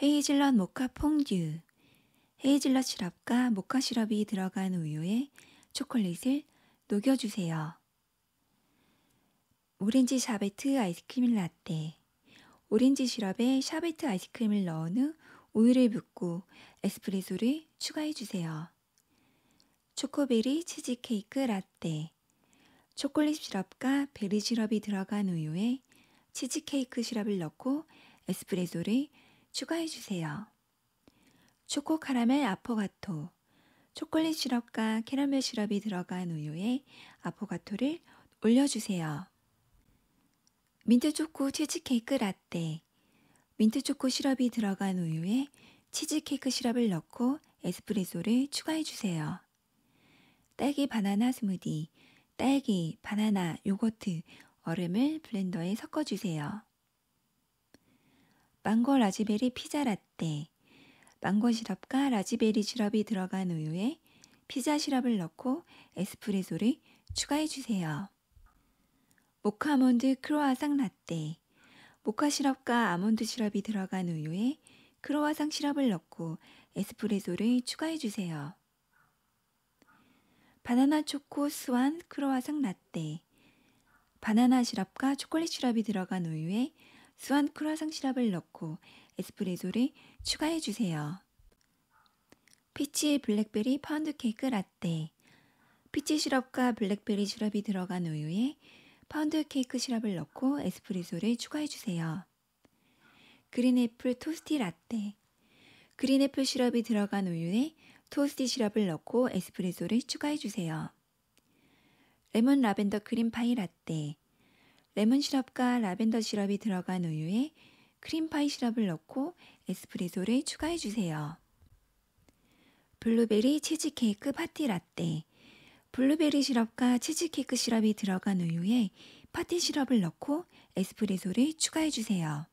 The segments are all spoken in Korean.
헤이즐넛 모카 퐁듀 헤이즐넛 시럽과 모카 시럽이 들어간 우유에 초콜릿을 녹여주세요. 오렌지 샤베트 아이스크림 라떼 오렌지 시럽에 샤베트 아이스크림을 넣은 후 우유를 붓고 에스프레소를 추가해주세요. 초코베리 치즈케이크 라떼 초콜릿 시럽과 베리 시럽이 들어간 우유에 치즈케이크 시럽을 넣고 에스프레소를 추가해 주세요. 초코 카라멜 아포가토 초콜릿 시럽과 캐러멜 시럽이 들어간 우유에 아포가토를 올려주세요. 민트초코 치즈케이크 라떼 민트초코 시럽이 들어간 우유에 치즈케이크 시럽을 넣고 에스프레소를 추가해 주세요. 딸기 바나나 스무디 딸기, 바나나, 요거트, 얼음을 블렌더에 섞어주세요. 망고 라즈베리 피자 라떼. 망고 시럽과 라즈베리 시럽이 들어간 우유에 피자 시럽을 넣고 에스프레소를 추가해 주세요. 모카 아몬드 크로아상 라떼. 모카 시럽과 아몬드 시럽이 들어간 우유에 크로아상 시럽을 넣고 에스프레소를 추가해 주세요. 바나나 초코 스완 크로아상 라떼. 바나나 시럽과 초콜릿 시럽이 들어간 우유에 수완 크루아상 시럽을 넣고 에스프레소를 추가해 주세요. 피치 블랙베리 파운드 케이크 라떼 피치 시럽과 블랙베리 시럽이 들어간 우유에 파운드 케이크 시럽을 넣고 에스프레소를 추가해 주세요. 그린애플 토스티 라떼 그린애플 시럽이 들어간 우유에 토스티 시럽을 넣고 에스프레소를 추가해 주세요. 레몬 라벤더 크림 파이 라떼 레몬 시럽과 라벤더 시럽이 들어간 우유에 크림파이 시럽을 넣고 에스프레소를 추가해 주세요. 블루베리 치즈케이크 파티 라떼 블루베리 시럽과 치즈케이크 시럽이 들어간 우유에 파티 시럽을 넣고 에스프레소를 추가해 주세요.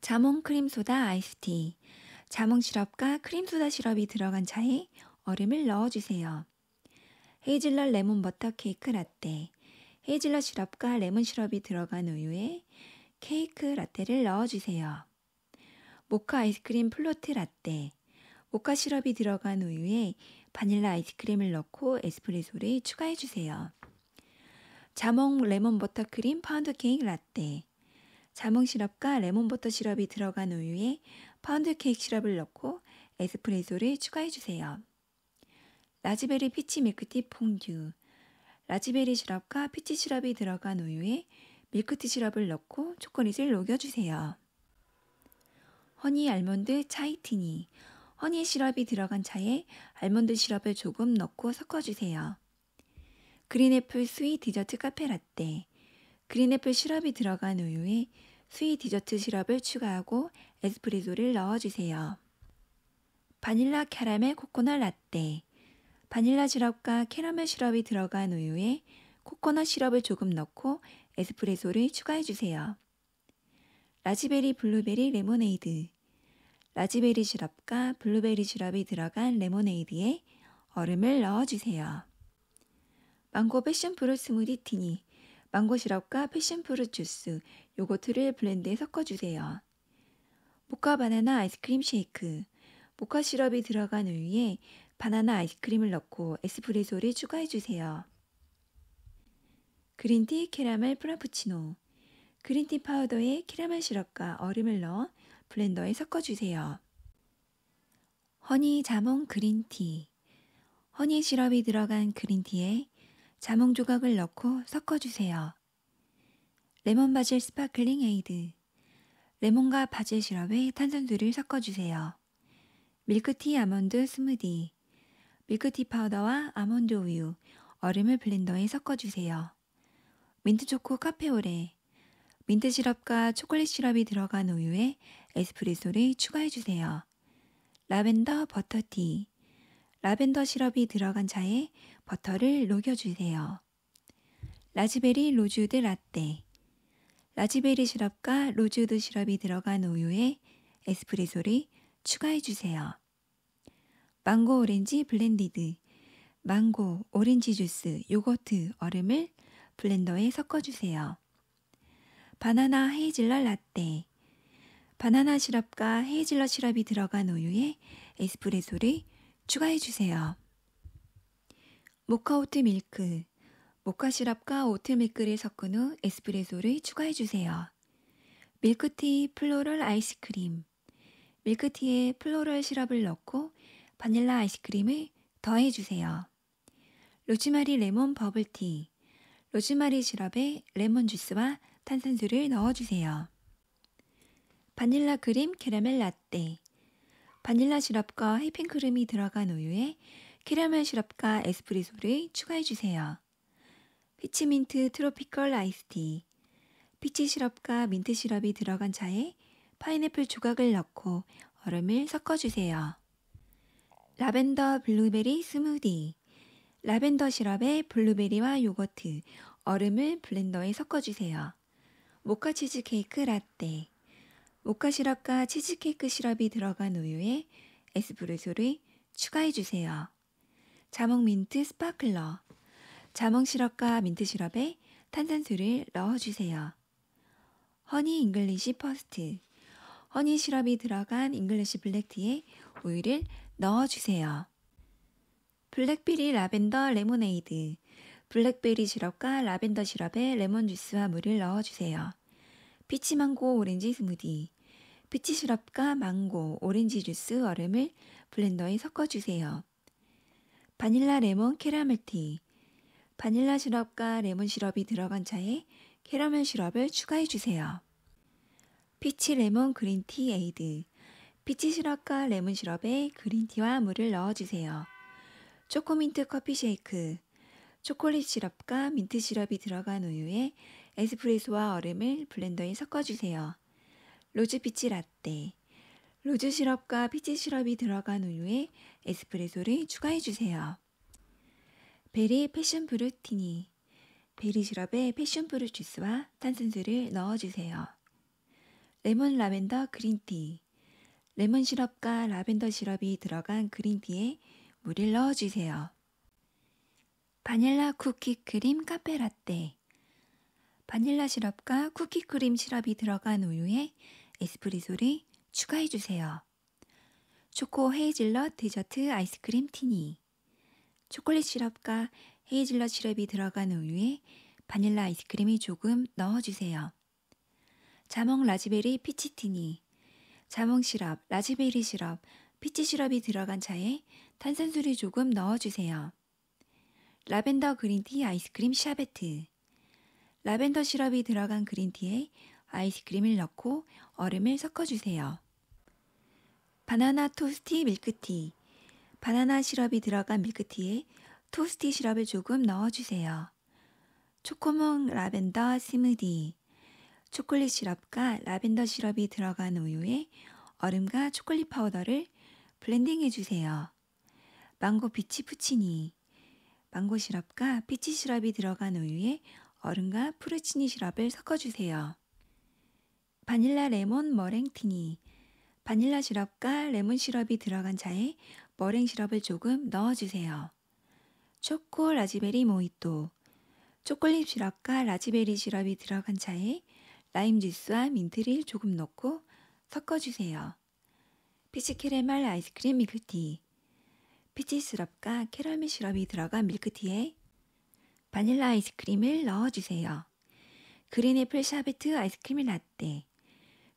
자몽 크림 소다 아이스티 자몽 시럽과 크림 소다 시럽이 들어간 차에 얼음을 넣어 주세요. 헤이즐넛 레몬 버터 케이크 라떼 헤이즐넛 시럽과 레몬 시럽이 들어간 우유에 케이크 라떼를 넣어주세요. 모카 아이스크림 플로트 라떼. 모카 시럽이 들어간 우유에 바닐라 아이스크림을 넣고 에스프레소를 추가해주세요. 자몽 레몬 버터 크림 파운드 케이크 라떼. 자몽 시럽과 레몬 버터 시럽이 들어간 우유에 파운드 케이크 시럽을 넣고 에스프레소를 추가해주세요. 라즈베리 피치 밀크티 퐁듀. 라즈베리 시럽과 피치 시럽이 들어간 우유에 밀크티 시럽을 넣고 초콜릿을 녹여주세요. 허니 알몬드 차이티니 허니 시럽이 들어간 차에 알몬드 시럽을 조금 넣고 섞어주세요. 그린애플 스위 디저트 카페 라떼 그린애플 시럽이 들어간 우유에 스위 디저트 시럽을 추가하고 에스프레소를 넣어주세요. 바닐라 캐러멜 코코넛 라떼 바닐라 시럽과 캐러멜 시럽이 들어간 우유에 코코넛 시럽을 조금 넣고 에스프레소를 추가해 주세요. 라즈베리 블루베리 레모네이드 라즈베리 시럽과 블루베리 시럽이 들어간 레모네이드에 얼음을 넣어주세요. 망고 패션프루 스무디 티니 망고 시럽과 패션프루 주스, 요거트를 블렌드에 섞어주세요. 모카 바나나 아이스크림 쉐이크 모카 시럽이 들어간 우유에 바나나 아이스크림을 넣고 에스프레소를 추가해 주세요. 그린티 캐러멜 프라푸치노 그린티 파우더에 캐러멜 시럽과 얼음을 넣어 블렌더에 섞어 주세요. 허니 자몽 그린티 허니 시럽이 들어간 그린티에 자몽 조각을 넣고 섞어 주세요. 레몬 바질 스파클링 에이드 레몬과 바질 시럽에 탄산수를 섞어 주세요. 밀크티 아몬드 스무디 밀크티 파우더와 아몬드 우유, 얼음을 블렌더에 섞어주세요. 민트초코 카페오레, 민트 시럽과 초콜릿 시럽이 들어간 우유에 에스프레소를 추가해주세요. 라벤더 버터티, 라벤더 시럽이 들어간 차에 버터를 녹여주세요. 라즈베리 로즈우드 라떼, 라즈베리 시럽과 로즈우드 시럽이 들어간 우유에 에스프레소를 추가해주세요. 망고 오렌지 블렌디드, 망고, 오렌지 주스, 요거트, 얼음을 블렌더에 섞어주세요. 바나나 헤이즐넛 라떼 바나나 시럽과 헤이즐넛 시럽이 들어간 우유에 에스프레소를 추가해주세요. 모카 오트 밀크 모카 시럽과 오트 밀크를 섞은 후 에스프레소를 추가해주세요. 밀크티 플로럴 아이스크림 밀크티에 플로럴 시럽을 넣고 바닐라 아이스크림을 더해주세요. 로즈마리 레몬 버블티, 로즈마리 시럽에 레몬 주스와 탄산수를 넣어주세요. 바닐라 크림 캐러멜 라떼 바닐라 시럽과 휘핑크림이 들어간 우유에 캐러멜 시럽과 에스프레소를 추가해주세요. 피치민트 트로피컬 아이스티 피치 시럽과 민트 시럽이 들어간 차에 파인애플 조각을 넣고 얼음을 섞어주세요. 라벤더 블루베리 스무디 라벤더 시럽에 블루베리와 요거트, 얼음을 블렌더에 섞어주세요. 모카 치즈케이크 라떼 모카 시럽과 치즈케이크 시럽이 들어간 우유에 에스프레소를 추가해주세요. 자몽 민트 스파클러 자몽 시럽과 민트 시럽에 탄산수를 넣어주세요. 허니 잉글리시 퍼스트 허니 시럽이 들어간 잉글리시 블랙티에 우유를 넣어주세요. 블랙베리 라벤더 레모네이드 블랙베리 시럽과 라벤더 시럽에 레몬 주스와 물을 넣어주세요. 피치망고 오렌지 스무디 피치 시럽과 망고, 오렌지 주스, 얼음을 블렌더에 섞어주세요. 바닐라 레몬 캐러멜티 바닐라 시럽과 레몬 시럽이 들어간 차에 캐러멜 시럽을 추가해주세요. 피치 레몬 그린티 에이드 피치 시럽과 레몬 시럽에 그린티와 물을 넣어주세요. 초코민트 커피 쉐이크, 초콜릿 시럽과 민트 시럽이 들어간 우유에 에스프레소와 얼음을 블렌더에 섞어주세요. 로즈 피치 라떼, 로즈 시럽과 피치 시럽이 들어간 우유에 에스프레소를 추가해주세요. 베리 패션 브루티니 베리 시럽에 패션 브루 주스와 탄산수를 넣어주세요. 레몬 라벤더 그린티 레몬 시럽과 라벤더 시럽이 들어간 그린티에 물을 넣어주세요. 바닐라 쿠키 크림 카페 라떼 바닐라 시럽과 쿠키 크림 시럽이 들어간 우유에 에스프레소를 추가해주세요. 초코 헤이즐넛 디저트 아이스크림 티니 초콜릿 시럽과 헤이즐넛 시럽이 들어간 우유에 바닐라 아이스크림이 조금 넣어주세요. 자몽 라즈베리 피치티니 자몽 시럽, 라즈베리 시럽, 피치 시럽이 들어간 차에 탄산수를 조금 넣어주세요. 라벤더 그린티 아이스크림 샤베트 라벤더 시럽이 들어간 그린티에 아이스크림을 넣고 얼음을 섞어주세요. 바나나 토스티 밀크티 바나나 시럽이 들어간 밀크티에 토스티 시럽을 조금 넣어주세요. 초코몽 라벤더 스무디 초콜릿 시럽과 라벤더 시럽이 들어간 우유에 얼음과 초콜릿 파우더를 블렌딩 해주세요. 망고 비치 푸치니 망고 시럽과 피치 시럽이 들어간 우유에 얼음과 푸르치니 시럽을 섞어주세요. 바닐라 레몬 머랭티니 바닐라 시럽과 레몬 시럽이 들어간 차에 머랭 시럽을 조금 넣어주세요. 초코 라즈베리 모히또 초콜릿 시럽과 라즈베리 시럽이 들어간 차에 라임 주스와 민트를 조금 넣고 섞어주세요. 피치 캐러멜 아이스크림 밀크티 피치 시럽과 캐러멜 시럽이 들어간 밀크티에 바닐라 아이스크림을 넣어주세요. 그린애플 샤베트 아이스크림 라떼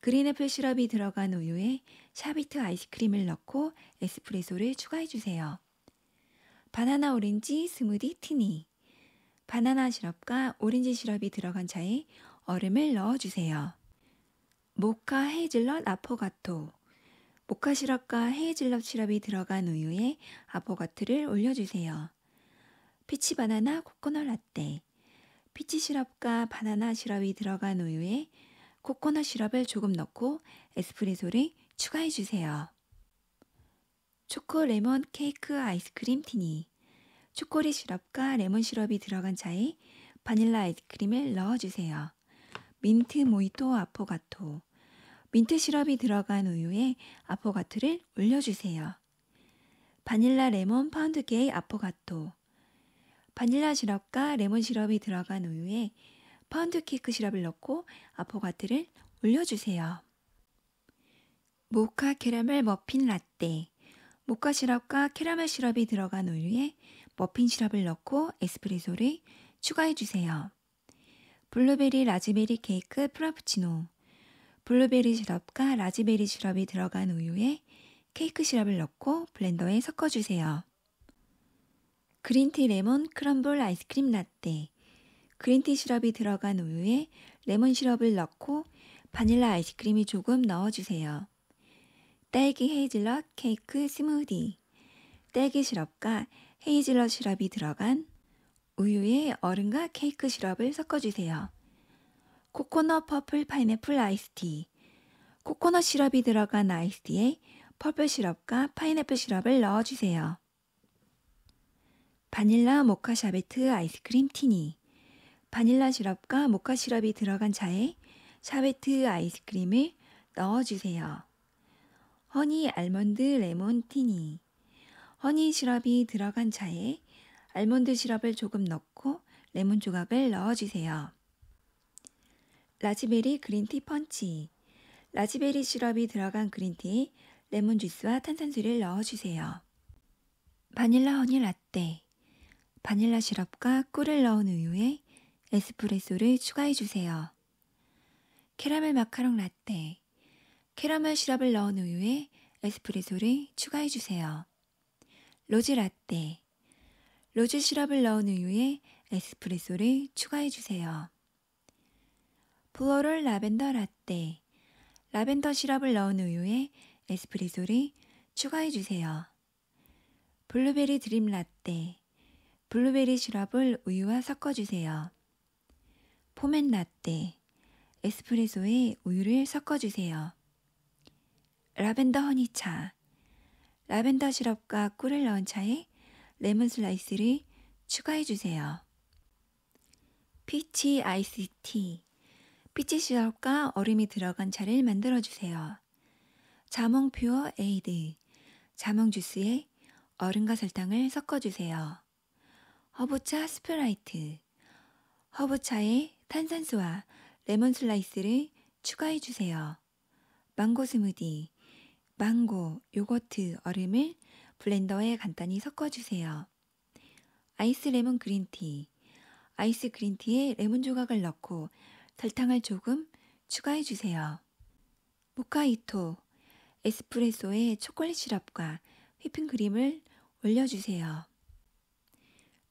그린애플 시럽이 들어간 우유에 샤베트 아이스크림을 넣고 에스프레소를 추가해주세요. 바나나 오렌지 스무디 티니 바나나 시럽과 오렌지 시럽이 들어간 차에 얼음을 넣어주세요. 모카 헤이즐넛 아포가토 모카 시럽과 헤이즐넛 시럽이 들어간 우유에 아포가토를 올려주세요. 피치 바나나 코코넛 라떼 피치 시럽과 바나나 시럽이 들어간 우유에 코코넛 시럽을 조금 넣고 에스프레소를 추가해주세요. 초코 레몬 케이크 아이스크림 티니 초콜릿 시럽과 레몬 시럽이 들어간 차에 바닐라 아이스크림을 넣어주세요. 민트 모히또 아포가토, 민트 시럽이 들어간 우유에 아포가토를 올려주세요. 바닐라 레몬 파운드 케이 아포가토, 바닐라 시럽과 레몬 시럽이 들어간 우유에 파운드 케이크 시럽을 넣고 아포가토를 올려주세요. 모카 캐러멜 머핀 라떼 모카 시럽과 캐러멜 시럽이 들어간 우유에 머핀 시럽을 넣고 에스프레소를 추가해주세요. 블루베리 라즈베리 케이크 프라푸치노, 블루베리 시럽과 라즈베리 시럽이 들어간 우유에 케이크 시럽을 넣고 블렌더에 섞어주세요. 그린티 레몬 크럼블 아이스크림 라떼 그린티 시럽이 들어간 우유에 레몬 시럽을 넣고 바닐라 아이스크림이 조금 넣어주세요. 딸기 헤이즐넛 케이크 스무디 딸기 시럽과 헤이즐넛 시럽이 들어간 우유에 얼음과 케이크 시럽을 섞어주세요. 코코넛 퍼플 파인애플 아이스티 코코넛 시럽이 들어간 아이스티에 퍼플 시럽과 파인애플 시럽을 넣어주세요. 바닐라 모카 샤베트 아이스크림 티니 바닐라 시럽과 모카 시럽이 들어간 차에 샤베트 아이스크림을 넣어주세요. 허니 알몬드 레몬 티니 허니 시럽이 들어간 차에 알몬드 시럽을 조금 넣고 레몬 조각을 넣어주세요. 라즈베리 그린티 펀치 라즈베리 시럽이 들어간 그린티 레몬 주스와 탄산수를 넣어주세요. 바닐라 허니 라떼 바닐라 시럽과 꿀을 넣은 우유에 에스프레소를 추가해주세요. 캐러멜 마카롱 라떼 캐러멜 시럽을 넣은 우유에 에스프레소를 추가해주세요. 로즈 라떼 로즈 시럽을 넣은 우유에 에스프레소를 추가해 주세요. 플로럴 라벤더 라떼 라벤더 시럽을 넣은 우유에 에스프레소를 추가해 주세요. 블루베리 드림 라떼 블루베리 시럽을 우유와 섞어 주세요. 포맨 라떼 에스프레소에 우유를 섞어 주세요. 라벤더 허니차 라벤더 시럽과 꿀을 넣은 차에 레몬 슬라이스를 추가해 주세요. 피치 아이스 티. 피치 시럽과 얼음이 들어간 차를 만들어 주세요. 자몽 퓨어 에이드. 자몽 주스에 얼음과 설탕을 섞어 주세요. 허브차 스프라이트. 허브차에 탄산수와 레몬 슬라이스를 추가해 주세요. 망고 스무디. 망고, 요거트, 얼음을 블렌더에 간단히 섞어주세요. 아이스 레몬 그린티 아이스 그린티에 레몬 조각을 넣고 설탕을 조금 추가해주세요. 모카이토 에스프레소에 초콜릿 시럽과 휘핑크림을 올려주세요.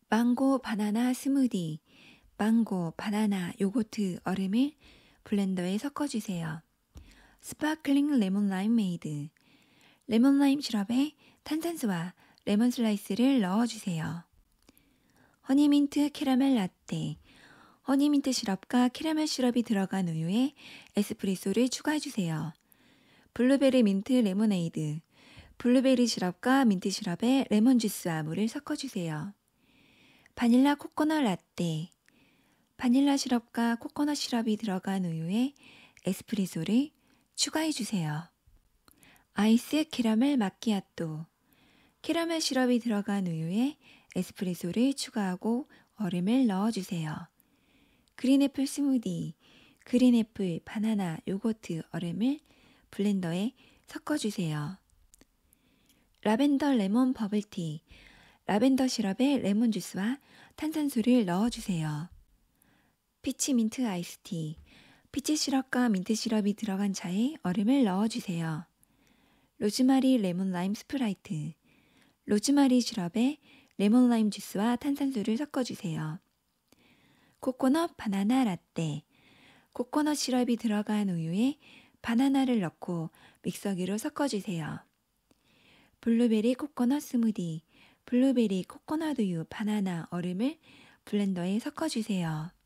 망고 바나나 스무디 망고, 바나나, 요거트, 얼음을 블렌더에 섞어주세요. 스파클링 레몬 라임 메이드 레몬 라임 시럽에 탄산수와 레몬 슬라이스를 넣어주세요. 허니민트 캐러멜 라떼 허니민트 시럽과 캐러멜 시럽이 들어간 우유에 에스프레소를 추가해주세요. 블루베리 민트 레모네이드 블루베리 시럽과 민트 시럽에 레몬 주스와 물을 섞어주세요. 바닐라 코코넛 라떼 바닐라 시럽과 코코넛 시럽이 들어간 우유에 에스프레소를 추가해주세요. 아이스 캐러멜 마키아또 캐러멜 시럽이 들어간 우유에 에스프레소를 추가하고 얼음을 넣어주세요. 그린애플 스무디 그린애플, 바나나, 요거트, 얼음을 블렌더에 섞어주세요. 라벤더 레몬 버블티 라벤더 시럽에 레몬 주스와 탄산수를 넣어주세요. 피치 민트 아이스티 피치 시럽과 민트 시럽이 들어간 차에 얼음을 넣어주세요. 로즈마리 레몬 라임 스프라이트 로즈마리 시럽에 레몬 라임 주스와 탄산수를 섞어주세요. 코코넛 바나나 라떼 코코넛 시럽이 들어간 우유에 바나나를 넣고 믹서기로 섞어주세요. 블루베리 코코넛 스무디 블루베리 코코넛 우유 바나나 얼음을 블렌더에 섞어주세요.